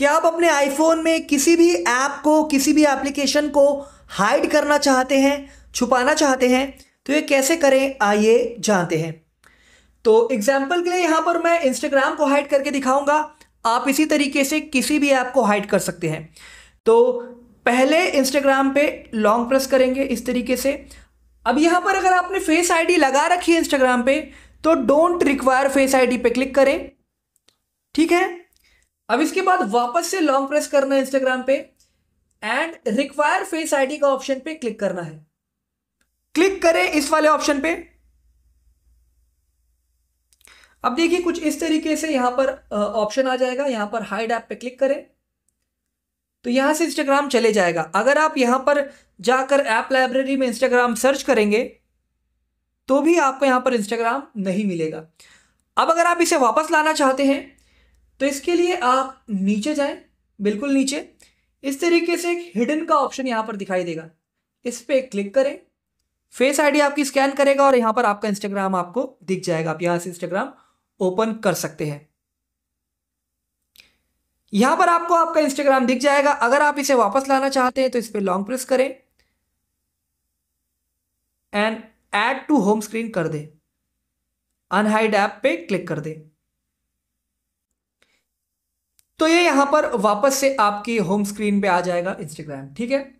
क्या आप अपने आईफोन में किसी भी ऐप को किसी भी एप्लीकेशन को हाइड करना चाहते हैं छुपाना चाहते हैं तो ये कैसे करें आइए जानते हैं तो एग्जाम्पल के लिए यहाँ पर मैं इंस्टाग्राम को हाइड करके दिखाऊंगा आप इसी तरीके से किसी भी ऐप को हाइड कर सकते हैं तो पहले इंस्टाग्राम पे लॉन्ग प्रेस करेंगे इस तरीके से अब यहाँ पर अगर आपने फेस आईडी लगा रखी है इंस्टाग्राम पे तो डोंट रिक्वायर फेस आईडी पे क्लिक करें ठीक है अब इसके बाद वापस से लॉन्ग प्रेस करना है इंस्टाग्राम पे एंड रिक्वायर फेस आईडी का ऑप्शन पे क्लिक करना है क्लिक करें इस वाले ऑप्शन पे अब देखिए कुछ इस तरीके से यहां पर ऑप्शन आ जाएगा यहां पर हाइड ऐप पे क्लिक करें तो यहां से इंस्टाग्राम चले जाएगा अगर आप यहां पर जाकर ऐप लाइब्रेरी में इंस्टाग्राम सर्च करेंगे तो भी आपको यहां पर इंस्टाग्राम नहीं मिलेगा अब अगर आप इसे वापस लाना चाहते हैं तो इसके लिए आप नीचे जाएं बिल्कुल नीचे इस तरीके से एक हिडन का ऑप्शन यहाँ पर दिखाई देगा इस पर क्लिक करें फेस आईडी आपकी स्कैन करेगा और यहाँ पर आपका इंस्टाग्राम आपको दिख जाएगा आप यहाँ से इंस्टाग्राम ओपन कर सकते हैं यहाँ पर आपको आपका इंस्टाग्राम दिख जाएगा अगर आप इसे वापस लाना चाहते हैं तो इस पर लॉन्ग प्रेस करें and add to home screen कर दें अनहाइड ऐप पे क्लिक कर दें तो ये यहाँ पर वापस से आपकी होम स्क्रीन पे आ जाएगा इंस्टाग्राम ठीक है